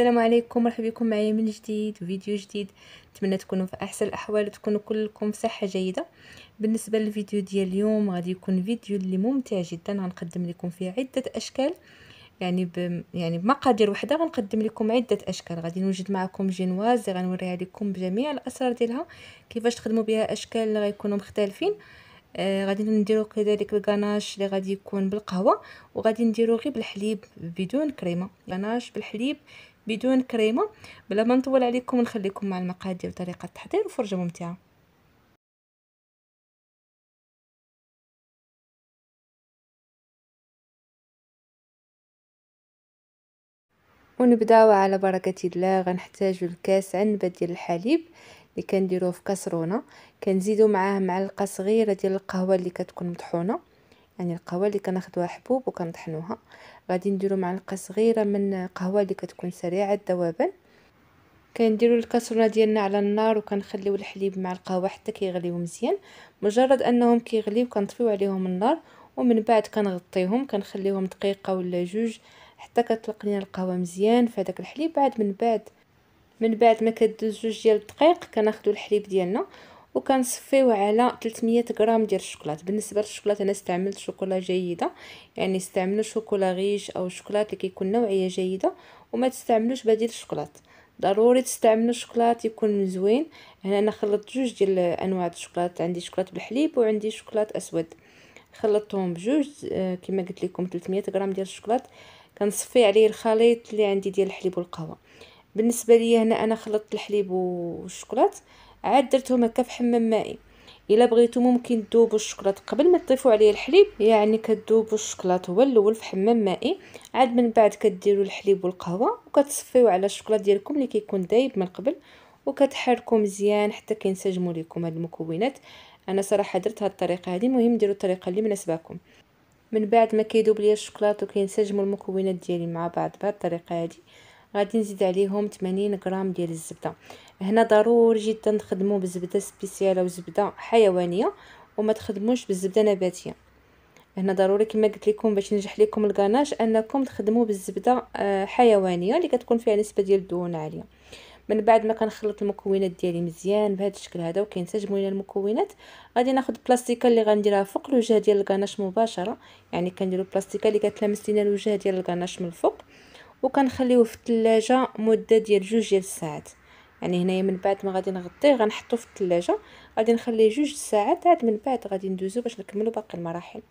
السلام عليكم مرحبا بكم معايا من جديد فيديو جديد نتمنى تكونوا في احسن الاحوال وتكونوا كلكم في صحه جيده بالنسبه للفيديو ديال اليوم غادي يكون فيديو اللي ممتع جدا غنقدم لكم فيه عده اشكال يعني ب... يعني بمقادير وحده غنقدم لكم عده اشكال غادي نوجد معكم جينواز غنوريها لكم بجميع الاسرار ديالها كيفاش تخدموا بها اشكال اللي غيكونوا مختلفين آه غادي نديرو كذلك الكناش اللي غادي يكون بالقهوه وغادي نديرو غير بالحليب بدون كريمه كناش بالحليب بدون كريمه بلا ما نطول عليكم ونخليكم مع المقادير ديال طريقه التحضير وفرجه ممتعه ونبداو على بركه الله غنحتاجو الكاس عنبه ديال الحليب اللي كنديروه في كسرونه كنزيدو معاه معلقه صغيره ديال القهوه اللي كتكون مطحونه يعني القهوه اللي كناخذوها حبوب وكنطحنوها غادي نديرو معلقه صغيره من القهوه اللي كتكون سريعه الذوبان كنديروا الكاسرونه ديالنا على النار وكنخليو الحليب مع القهوه حتى كيغليو مزيان مجرد انهم كيغليو كنطفيو عليهم النار ومن بعد كنغطيهم كنخليهم دقيقه ولا جوج حتى كتطلق لينا القهوه مزيان في هذاك الحليب بعد من بعد من بعد ما كدوز جوج ديال الدقائق كناخذوا الحليب ديالنا وكنصفيو على 300 غرام ديال الشوكولات بالنسبه للشوكولات انا استعملت شوكولا جيده يعني استعملوا شوكولا غيش او شوكولات اللي كيكون نوعيه جيده وما تستعملوش بديل الشوكولات ضروري تستعملوا الشوكولات يكون زوين هنا انا خلطت جوج ديال انواع الشوكولات عندي شوكولات بالحليب وعندي شوكولات اسود خلطتهم بجوج آه، كما قلت لكم 300 غرام ديال الشوكولات كنصفي عليه الخليط اللي عندي ديال الحليب والقهوه بالنسبه لي هنا انا خلطت الحليب والشوكولات عاد درتهم هكا في حمام مائي الا بغيتو ممكن تذوبوا الشكلاط قبل ما تضيفوا عليه الحليب يعني كتذوبوا الشكلاط هو الاول في حمام مائي عاد من بعد كديروا الحليب والقهوه وكتصفيو على الشكلاط ديالكم اللي كيكون دايب من قبل وكتحركوا مزيان حتى كينسجموا لكم هاد المكونات انا صراحه درت هاد الطريقه هادي المهم ديروا الطريقه اللي مناسباكم من بعد ما كيذوب ليا الشكلاط وكينسجموا المكونات ديالي مع بعض بهاد الطريقه هادي غادي نزيد عليهم 80 غرام ديال الزبده هنا ضروري جدا تخدموا بالزبده سبيسيال او زبده حيوانيه وما تخدموش بالزبده نباتيه هنا ضروري كما قلت لكم باش ينجح لكم الكاناش انكم تخدموا بالزبده آه، حيوانيه اللي كتكون فيها نسبه ديال الدهون عاليه من بعد ما كنخلط المكونات ديالي مزيان بهذا الشكل هذا وكينسجموا لينا المكونات غادي ناخذ البلاستيكه اللي غنديرها فوق الوجه ديال الكاناش مباشره يعني كنديروا البلاستيكه اللي كتلامس لينا الوجه ديال الكاناش من الفوق وكنخليوه في الثلاجه مده ديال جوج ديال الساعات يعني هنايا من بعد ما غادي نغطيه غنحطو في الثلاجه غادي نخليه جوج ساعات عاد من بعد غادي ندوزو باش نكملو باقي المراحل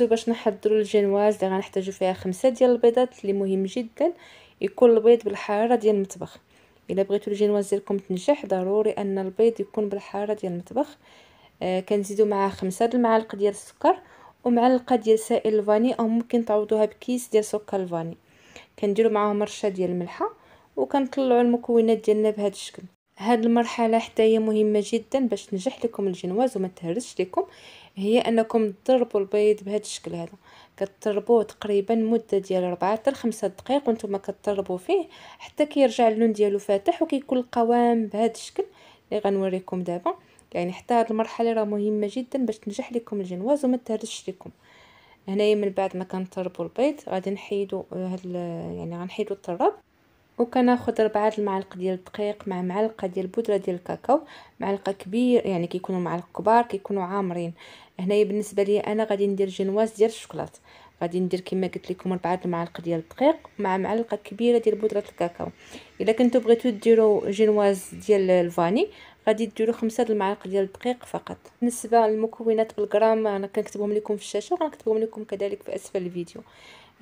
باش نحضروا الجنواز اللي غنحتاجو فيها خمسة ديال البيضات اللي مهم جدا يكون البيض بالحراره ديال المطبخ الا بغيتو الجنواز ديالكم تنجح ضروري ان البيض يكون بالحراره ديال المطبخ آه كنزيدو معاه خمسة د المعالق ديال السكر ومعلقه ديال سائل الفاني او ممكن تعوضوها بكيس ديال سكر الفاني كنديروا معاهم رشه ديال الملحه وكنطلعوا المكونات ديالنا بهذا الشكل هاد المرحله حتى هي مهمه جدا باش تنجح لكم الجنواز وما تهرسش لكم هي انكم تضربوا البيض بهذا الشكل هذا كتضربوه تقريبا مده ديال 4 حتى 5 دقائق وانتم كتضربوا فيه حتى كيرجع اللون ديالو فاتح وكيكون القوام بهذا الشكل اللي غنوريكم دابا يعني حتى هاد المرحله راه مهمه جدا باش تنجح لكم الجنواز وما تهرسش لكم هنايا من بعد ما كنطربوا البيض غادي نحيدو هاد يعني غنحيدو الطراب وكناخذ ربعة المعالق ديال الدقيق مع معلقه ديال البودره ديال الكاكاو معلقه كبير يعني كيكونوا معالق كبار كيكونوا عامرين هنايا بالنسبه لي انا غادي ندير جنواز ديال الشوكولاط غادي ندير كما قلت لكم ربعة المعالق ديال الدقيق مع معلقه كبيره ديال بودره الكاكاو الا كنتو بغيتو ديروا جنواز ديال الفاني غادي ديروا خمسة د المعالق ديال الدقيق فقط بالنسبه للمكونات بالغرام انا كنكتبهم لكم في الشاشه وغنكتبهم لكم كذلك في اسفل الفيديو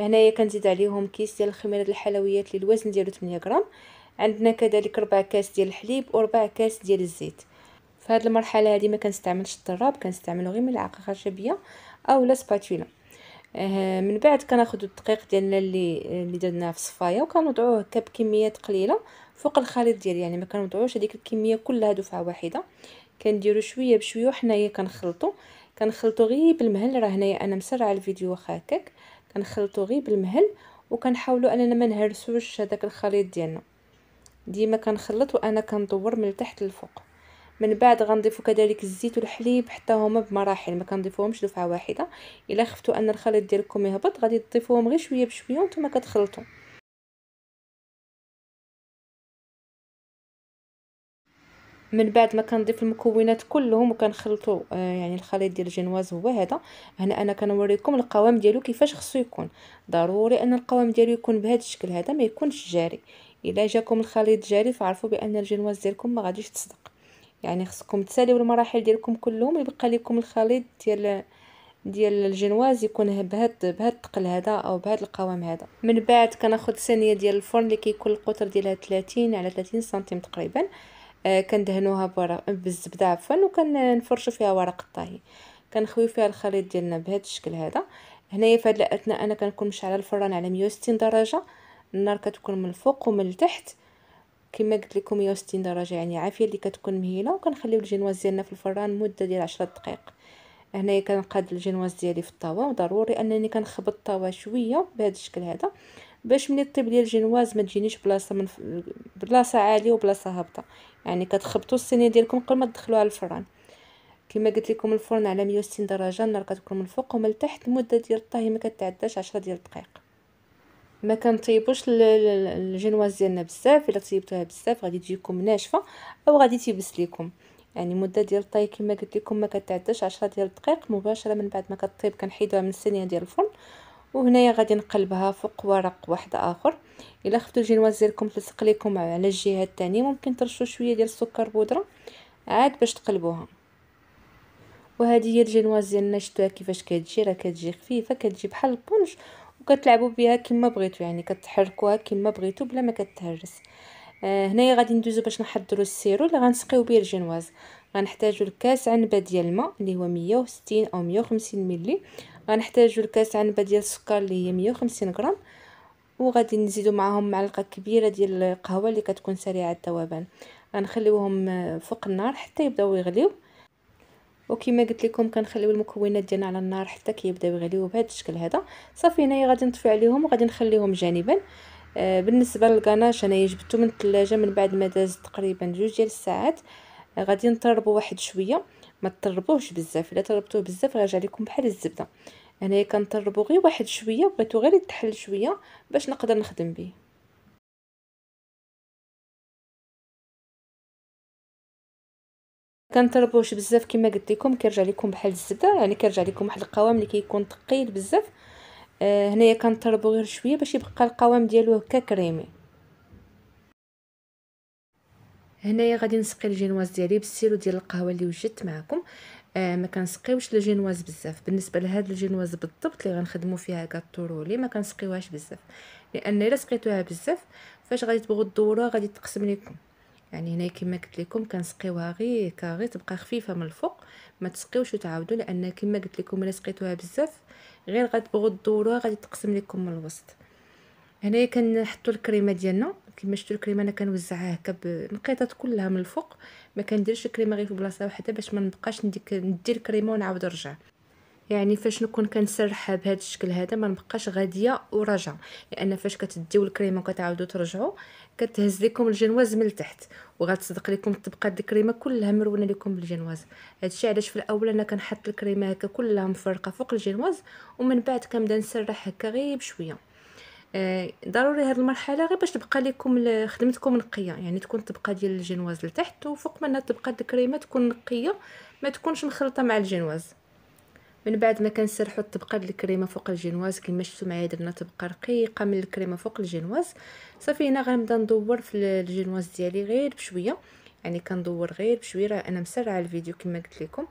هنايا كنزيد عليهم كيس ديال الخميره الحلويات اللي الوزن ديالو 8 غرام عندنا كذلك ربع كاس ديال الحليب وربع كاس ديال الزيت في هذه المرحله هذه ما كنستعملش الطراب كنستعملو غير ملعقه خشبيه اولا سباتولا آه، من بعد كناخذ الدقيق ديالنا اللي اللي درناه في الصفايه وكنوضعوه هكا بكميات قليله فوق الخليط ديالي يعني ما كنوضعوش هذيك الكميه كلها دفعه واحده كنديرو شويه بشويه وحنايا كنخلطو كنخلطو غير بالمهل راه هنايا انا مسرعه الفيديو واخا هكاك كنخلطو غير بالمهل وكنحاولوا اننا ما نهرسوش هذاك الخليط ديالنا ديما كنخلط وانا كندور من التحت للفوق من بعد غنضيفوا كذلك الزيت والحليب حتى هما بمراحل ما كنضيفوهمش دفعه واحده الا خفتوا ان الخليط ديالكم يهبط غادي تضيفوهم غير شويه بشويه وانتم كتخلطوا من بعد ما كنضيف المكونات كلهم وكنخلطوا آه، يعني الخليط ديال الجنواز هو هذا هنا انا كنوريكم القوام ديالو كيفاش خصو يكون ضروري ان القوام ديالو يكون بهذا الشكل هذا ما يكونش جاري الا جاكم الخليط جاري فعرفوا بان الجنواز ديالكم ما غاديش تصدق يعني خصكم تساليو المراحل ديالكم كلهم يبقى لكم الخليط ديال ديال الجنواز يكون بهاد بهاد الثقل هذا او بهاد القوام هذا من بعد كناخذ صينيه ديال الفرن اللي كيكون القطر ديالها 30 على 30 سنتيم تقريبا آه، كندهنوها بالزبده عفوا وكنفرشوا فيها ورق الطهي كنخويو فيها الخليط ديالنا بهذا الشكل هذا هنايا في هذه الاثناء انا كنكون مشعله الفران على 160 درجه النار كتكون من الفوق ومن التحت كما قلت لكم 160 درجه يعني عافيه اللي كتكون مهيله وكنخليو الجينواز ديالنا في الفران مده ديال 10 دقائق هنايا كنقاد الجينواز ديالي في الطاوه وضروري انني كنخبط الطاوه شويه بهذا الشكل هذا باش ملي طيب ديال الجينواز ما تجينيش بلاصه من بلاصه عاليه وبلاصه هابطه يعني كتخبطوا الصينيه ديالكم قبل ما تدخلوها الفران كما قلت لكم الفرن على 160 درجه النار كتكون من الفوق ومن التحت المده ديال الطهي ما كتعداش 10 ديال الدقائق ما كنطيبوش الجينواز ديالنا بزاف الا طيبتوها بزاف غادي تجيكم ناشفه او غادي تيبس لكم يعني مده ديال الطهي كما قلت لكم ما كتعداش 10 ديال الدقائق مباشره من بعد ما كطيب كنحيدوها من الصينيه ديال الفرن وهنايا غادي نقلبها فوق ورق واحد اخر الا خفتو الجينواز ديالكم تلصق لكم على الجهه الثانيه ممكن ترشوا شويه ديال السكر بودره عاد باش تقلبوها وهذه هي الجينواز ديالنا شفتوها كيفاش كتجي راه كتجي خفيفه كتجي بحال البونج وكتلعبوا بها كما بغيتو يعني كتحركوها كما بغيتو بلا ما كتهرس آه هنايا غادي ندوزو باش نحضروا السيرو اللي غنسقيو به الجينواز غنحتاجو الكاس عنبه ديال الماء اللي هو 160 او 150 ملي غنحتاجو الكاس عنبه ديال السكر اللي هي 150 غرام وغادي نزيدو معاهم معلقه كبيره ديال القهوه اللي كتكون سريعه التوابل غنخليوهم فوق النار حتى يبداو يغليو وكما قلت لكم كنخليو المكونات ديالنا على النار حتى كيبداو يغليو بهذا الشكل هذا صافي هنايا غادي نطفي عليهم وغادي نخليهم جانبا آه، بالنسبه للكناش انايا جبتو من الثلاجه من بعد ما داز تقريبا جوج ديال الساعات غادي نطربو واحد شويه ما تطربوهش بزاف الا طربتوه بزاف غيرجع لكم بحال الزبده هنايا كنطربو غير واحد شويه بغيتو غير يتحل شويه باش نقدر نخدم به كنطربوهش بزاف كما قلت لكم كيرجع لكم بحال الزبده يعني كيرجع لكم واحد القوام اللي كيكون ثقيل بزاف آه، هنايا كنطربو غير شويه باش يبقى القوام ديالو هكا كريمي هنايا غادي نسقي الجينواز ديالي بالسيرو ديال القهوه اللي وجدت معكم آه ما كنسقيوش الجينواز بزاف بالنسبه لهاد الجينواز بالضبط اللي غنخدموا فيها كاطو رولي ما كنسقيوهاش بزاف لان الا سقيتوها بزاف فاش غادي تبغوا تدوروها غادي تقسم لكم يعني هنا كما قلت لكم كنسقيوها غير كغير تبقى خفيفه من الفوق ما تسقيوش وتعاودوا لان كما قلت لكم الا سقيتوها بزاف غير غتبغوا تدوروها غادي تقسم لكم من الوسط هنايا كنحطوا الكريمه ديالنا كما شفتوا الكريمه انا كنوزعها هكا بنقيطات كلها من الفوق ما كنديرش الكريمه غير في بلاصه واحده باش ما نبقاش نديك ندير كريمه ونعاود نرجع يعني فاش نكون كنسرحها بهذا الشكل هذا ما نبقاش غاديه وراجعه لان فاش كتديو الكريمه وكتعاودوا ترجعوا كتهز لكم الجنواز من التحت وغتصدق لكم طبقات الكريمه كلها مرونه لكم بالجنواز هادشي علاش في الاول انا كنحط الكريمه هكا كلها مفرقه فوق الجنواز ومن بعد كنبدا نسرح هكا غير بشويه آه، ضروري هاد المرحله غير باش تبقى لكم خدمتكم نقيه يعني تكون الطبقه ديال الجنواز لتحت وفوق منها طبقه الكريمه تكون نقيه ما تكونش مخلطه مع الجنواز من بعد ما كنسرحوا الطبقه ديال الكريمه فوق الجنواز كما شفتوا معايا درنا طبقه رقيقه من الكريمه فوق الجنواز صافي هنا غنبدا ندور في الجنواز ديالي غير بشويه يعني كندور غير بشويه راه انا مسرعه الفيديو كما قلت لكم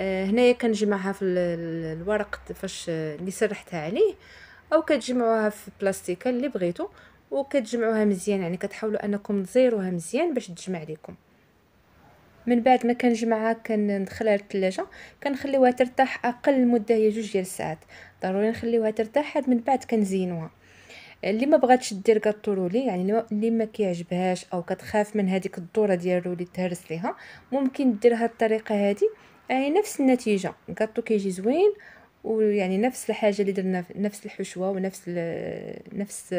آه هنايا كنجمعها في الورق فاش اللي سرحتها عليه او كتجمعوها في بلاستيكه اللي بغيتو وكتجمعوها مزيان يعني كتحاولوا انكم تزيروها مزيان باش تجمع لكم من بعد ما كنجمعها كندخلها للثلاجه كنخليوها ترتاح اقل مده هي جوج ديال الساعات ضروري نخليوها ترتاح عاد من بعد كنزينوها اللي ما بغاتش دير كاطو رولي يعني اللي ما كيعجبهاش او كتخاف من هذيك الدوره ديال الرولي تهرس ليها ممكن ديرها الطريقه هذه اي نفس النتيجه كاطو كيجي زوين ويعني نفس الحاجه اللي درنا نفس الحشوه ونفس نفس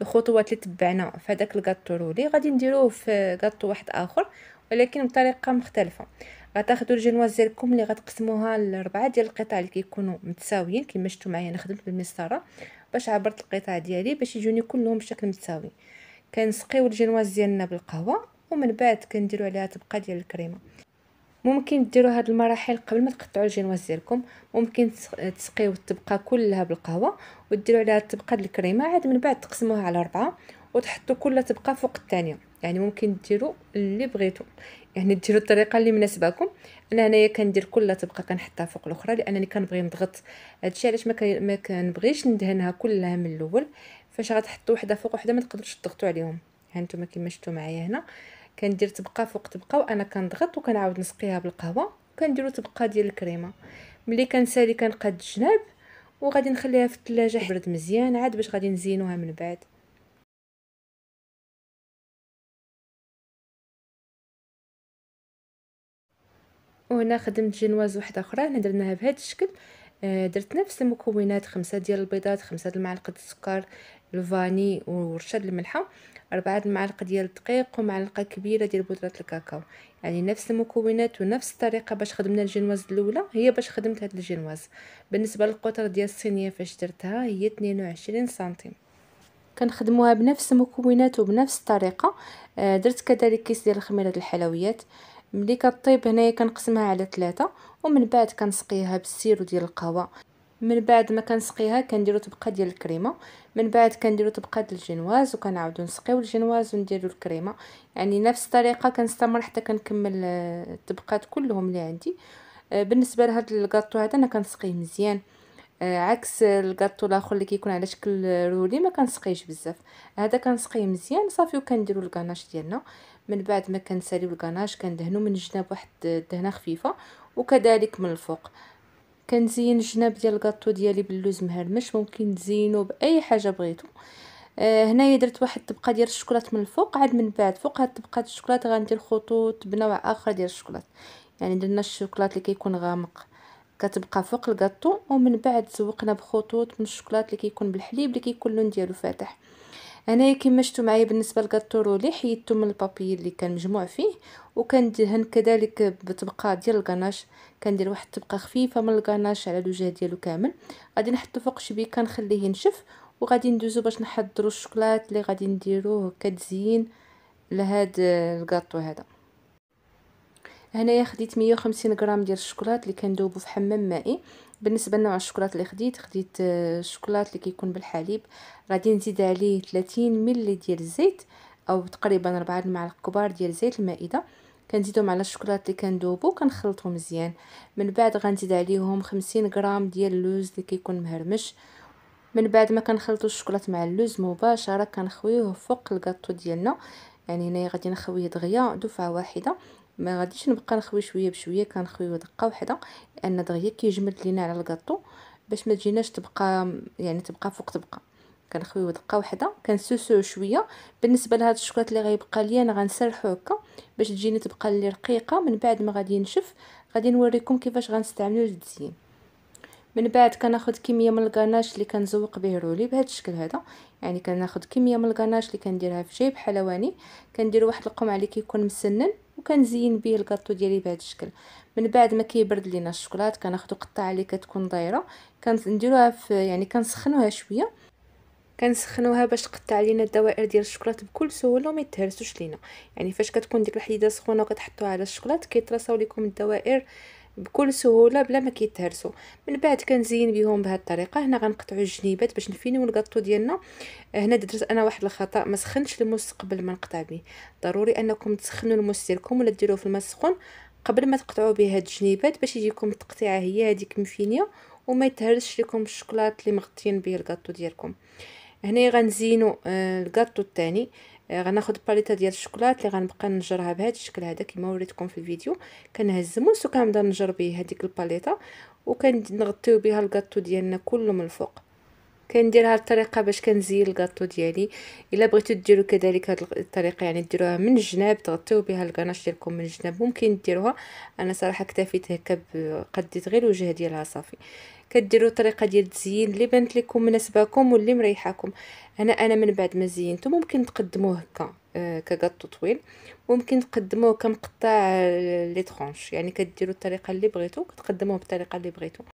الخطوات اللي تبعنا في هذاك الكاطو رولي غادي نديروه في كاطو واحد اخر ولكن بطريقه مختلفه غتاخذوا الجينواز ديالكم اللي غتقسموها لربعه ديال القطع اللي كيكونوا متساويين كما شفتوا معايا انا خدمت بالمسطره باش عبرت القطع ديالي باش يجوني كلهم بشكل متساوي كنسقيو الجينواز ديالنا بالقهوه ومن بعد كنديروا عليها طبقه ديال الكريمه ممكن ديروا هاد المراحل قبل ما تقطعوا الجينواز ديالكم ممكن تسقيو الطبقه كلها بالقهوه وديروا عليها الطبقه ديال الكريمه عاد من بعد تقسموها على اربعه وتحطوا كل طبقه فوق الثانيه يعني ممكن ديروا اللي بغيتو يعني ديروا الطريقه اللي مناسباكم انا هنايا كندير كل طبقه كنحطها فوق الاخرى لانني كنبغي نضغط هادشي علاش ما كنبغيش ندهنها كلها من الاول فاش غتحطوا وحده فوق وحده ما تقدروش تضغطوا عليهم ها انتم كما شفتوا معايا هنا كندير تبقى فوق تبقى وانا كنضغط وكنعاود نسقيها بالقهوه وكنديروا تبقى ديال الكريمه ملي كنسالي كنقاد الجناب وغادي نخليها في الثلاجه تبرد مزيان عاد باش غادي نزينوها من بعد وهنا خدمت جنواز واحده اخرى هنا درناها بهذا الشكل آه، درت نفس المكونات خمسة ديال البيضات خمسة المعالق السكر الفاني ورشه الملحه أربعة المعالق ديال الدقيق ومعلقه كبيره ديال بودره الكاكاو يعني نفس المكونات ونفس الطريقه باش خدمنا الجنواز الاولى هي باش خدمت هاد الجنواز بالنسبه للقطر ديال الصينيه فاش درتها هي 22 سنتيم كنخدموها بنفس المكونات وبنفس الطريقه آه، درت كذلك كيس ديال خميره الحلويات ملي كطيب هنايا كنقسمها على ثلاثة ومن بعد كنسقيها بالسيرو ديال القهوه من بعد ما كنسقيها كنديرو طبقه ديال الكريمه من بعد كنديرو طبقه ديال الجينواز وكنعاودو نسقيو الجنواز ونديرو الكريمه يعني نفس الطريقه كنستمر حتى كنكمل آه، الطبقات كلهم اللي عندي آه، بالنسبه لهاد الكاطو هذا انا كنسقيه مزيان آه، عكس الكاطو الاخر اللي كيكون على شكل رولي ما كنسقيهش بزاف هذا كنسقيه مزيان صافي وكنديرو الكناش ديالنا من بعد ما كنساليو الكناش كندهنو من الجناب واحد الدهنه خفيفه وكذلك من الفوق كنزين الجناب ديال الكاطو ديالي باللوز مهرمش ممكن تزينو باي حاجه بغيتو آه هنايا درت واحد الطبقه ديال الشوكولات من الفوق عاد من بعد فوق هاد ديال الشوكولات غندير خطوط بنوع اخر ديال الشوكولات يعني درنا الشوكولات اللي كيكون غامق كتبقى فوق الكاطو ومن بعد زوقنا بخطوط من الشوكولات اللي كيكون بالحليب اللي كيكون اللون ديالو فاتح انايا كما شفتوا معايا بالنسبه للكاتورولي رولي حيدته من البابي اللي كان مجموع فيه وكندهن كذلك بطبقه ديال الكناش كندير واحد الطبقه خفيفه من الكناش على الوجه ديالو كامل غادي نحطو فوق شبيكه نخليه ينشف وغادي ندوزو باش نحضروا الشوكولات اللي غادي نديروه كتزيين لهاد الكاطو هذا هنايا خديت 150 غرام ديال الشوكولات اللي كندوبو في حمام مائي بالنسبه لنوع الشوكولاته اللي خديت خديت آه، الشوكولاته اللي كيكون بالحليب غادي نزيد عليه 30 ملي ديال الزيت او تقريبا 4 المعالق كبار ديال زيت المائده كنزيدهم على الشوكولاته اللي كندوبو كنخلطو مزيان من بعد غنزيد عليهم 50 غرام ديال اللوز اللي كيكون مهرمش من بعد ما كنخلطوا الشوكولاته مع اللوز مباشره كنخويوه فوق الكاطو ديالنا يعني هنايا غادي نخويه دغيا دفعه واحده ما غاديش نبقى نخوي شويه بشويه كنخويو دقه واحده لان دغيا كيجمد لينا على الكاطو باش ما تجيناش تبقى يعني تبقى فوق تبقى كنخويو دقه واحده كنسوسو شويه بالنسبه لهاد الشوكولات اللي غيبقى ليا انا غنسرحو هكا باش تجيني تبقى لي رقيقه من بعد ما غادي ينشف غادي نوريكم كيفاش غنستعملو للتزيين من بعد كناخذ كميه من الكناش اللي كنزوق به رولي بهذا الشكل هذا يعني كناخذ كميه من الكناش اللي كنديرها في جيب حلواني كندير واحد القمع اللي كيكون مسنن وكنزين به الكاطو ديالي بهذا الشكل من بعد ما كيبرد لينا الشوكولات كناخذ قطعه اللي كتكون دايره كنديروها في يعني كنسخنوها شويه كنسخنوها باش تقطع لينا الدوائر ديال الشوكولات بكل سهوله وما يتهرسوش لينا يعني فاش كتكون ديك الحديده سخونه وكتحطوها على الشوكولات كيتراصاو لكم الدوائر بكل سهوله بلا ما كيتهرسوا من بعد كنزين بهم بهذه الطريقه هنا غنقطعوا الجنيبات باش نفينيو الكاطو ديالنا هنا درت انا واحد الخطا ما سخنتش الموس قبل ما نقطع به ضروري انكم تسخنوا الموس ديالكم ولا ديروه في الماء السخون قبل ما تقطعوا به هاد الجنيبات باش يجيكم التقطيعه هي هذيك مفينيه وما يتهرسش لكم الشوكولات اللي مغطيين به الكاطو ديالكم هنا غنزينوا آه، الكاطو الثاني آه، غناخد باليطه ديال الشوكولات اللي غنبقى نجرها بهذا الشكل هذا كما وريتكم في الفيديو كنهز موس وكنبدا نجر به هذيك الباليطه وكنغطيو بها الكاطو ديالنا كله من الفوق كندير هاد الطريقه باش كنزين الكاطو ديالي الا بغيتو ديروا كذلك هاد الطريقه يعني ديروها من الجناب تغطيو بها الكناش ديالكم من الجناب ممكن ديروها انا صراحه اكتفيت هكا بقديت غير الوجه ديالها صافي كديروا طريقه ديال التزيين اللي بانت لكم مناسباكم واللي مريحاكم هنا انا من بعد ما زينته ممكن تقدموه هكا آه طويل ممكن تقدموه كمقطع لي ترونش يعني كديروا الطريقه اللي بغيتو كتقدموه بالطريقه اللي بغيتو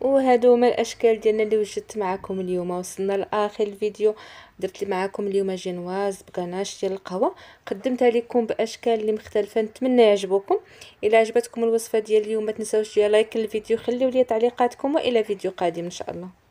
وهادو هما الاشكال ديالنا اللي وجدت معكم اليوم وصلنا لاخر الفيديو درت معكم اليوم جينواز بكناش ديال القهوه قدمتها لكم باشكال اللي مختلفه نتمنى يعجبوكم الا عجبتكم الوصفه ديال اليوم ما تنساوش ديال لايك للفيديو خليو لي تعليقاتكم والى فيديو قادم ان شاء الله